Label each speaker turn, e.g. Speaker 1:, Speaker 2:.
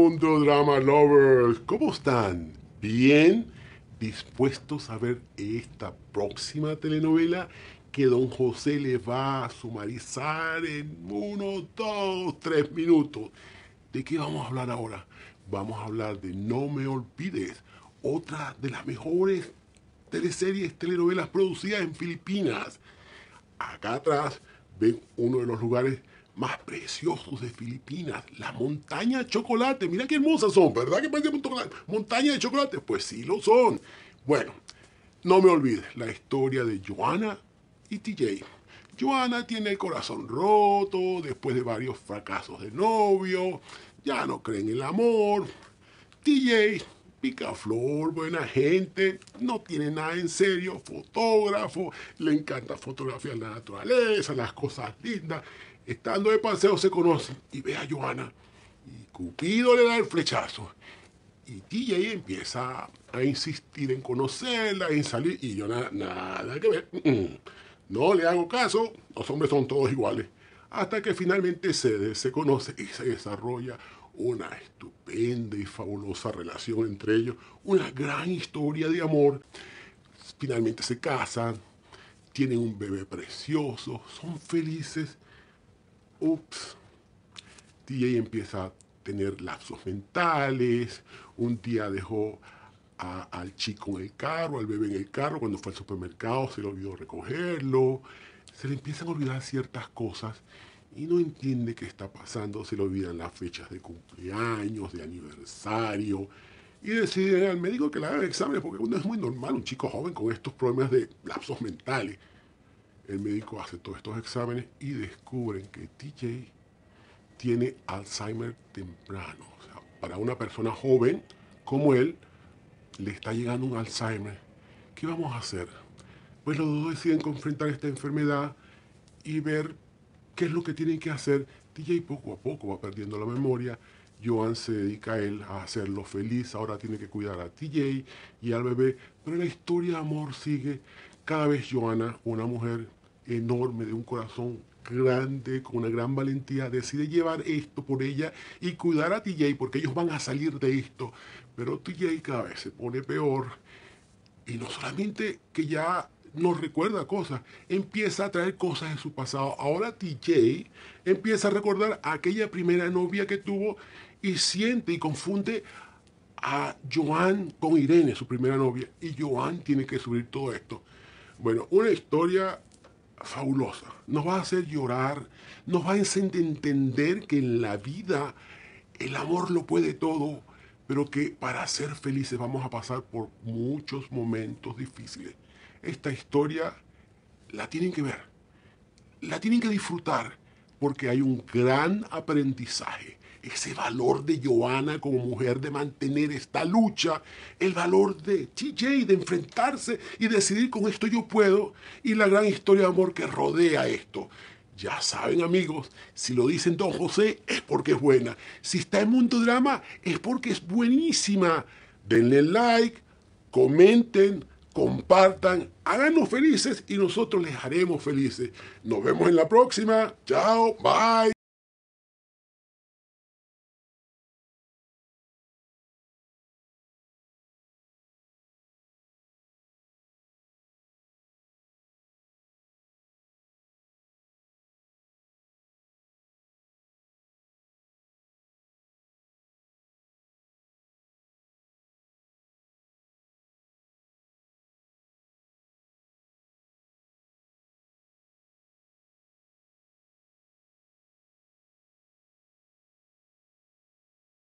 Speaker 1: mundo drama lovers, ¿cómo están? ¿Bien? ¿Dispuestos a ver esta próxima telenovela que don José les va a sumarizar en uno, dos, tres minutos? ¿De qué vamos a hablar ahora? Vamos a hablar de No Me Olvides, otra de las mejores teleseries, telenovelas producidas en Filipinas. Acá atrás ven uno de los lugares más preciosos de Filipinas, la montaña de chocolate. Mira qué hermosas son, ¿verdad que parecen montaña de chocolate? Pues sí lo son. Bueno, no me olvides la historia de Joana y TJ. Joana tiene el corazón roto después de varios fracasos de novio, ya no cree en el amor. TJ picaflor, buena gente, no tiene nada en serio, fotógrafo, le encanta fotografiar la naturaleza, las cosas lindas. Estando de paseo se conoce y ve a Joana y Cupido le da el flechazo. Y DJ empieza a insistir en conocerla, en salir, y yo nada, que ver. No le hago caso, los hombres son todos iguales. Hasta que finalmente se, se conoce y se desarrolla una estupenda y fabulosa relación entre ellos, una gran historia de amor. Finalmente se casan, tienen un bebé precioso, son felices. Ups, ahí empieza a tener lapsos mentales, un día dejó al chico en el carro, al bebé en el carro, cuando fue al supermercado se le olvidó recogerlo, se le empiezan a olvidar ciertas cosas y no entiende qué está pasando, se le olvidan las fechas de cumpleaños, de aniversario, y deciden al médico que le hagan exámenes, porque uno es muy normal, un chico joven con estos problemas de lapsos mentales. El médico hace todos estos exámenes y descubren que TJ tiene Alzheimer temprano. para una persona joven como él, le está llegando un Alzheimer. ¿Qué vamos a hacer? Pues los dos deciden confrontar esta enfermedad y ver ¿Qué es lo que tienen que hacer? TJ poco a poco va perdiendo la memoria. Joan se dedica a él a hacerlo feliz. Ahora tiene que cuidar a TJ y al bebé. Pero la historia de amor sigue. Cada vez Joana, una mujer enorme, de un corazón grande, con una gran valentía, decide llevar esto por ella y cuidar a TJ porque ellos van a salir de esto. Pero TJ cada vez se pone peor. Y no solamente que ya nos recuerda cosas, empieza a traer cosas de su pasado. Ahora TJ empieza a recordar aquella primera novia que tuvo y siente y confunde a Joan con Irene, su primera novia. Y Joan tiene que subir todo esto. Bueno, una historia fabulosa. Nos va a hacer llorar, nos va a hacer entender que en la vida el amor lo puede todo, pero que para ser felices vamos a pasar por muchos momentos difíciles esta historia la tienen que ver, la tienen que disfrutar, porque hay un gran aprendizaje. Ese valor de Joana como mujer de mantener esta lucha, el valor de TJ de enfrentarse y decidir con esto yo puedo, y la gran historia de amor que rodea esto. Ya saben amigos, si lo dicen Don José es porque es buena. Si está en Mundo Drama es porque es buenísima. Denle like, comenten, compartan, háganos felices y nosotros les haremos felices. Nos vemos en la próxima. Chao, bye.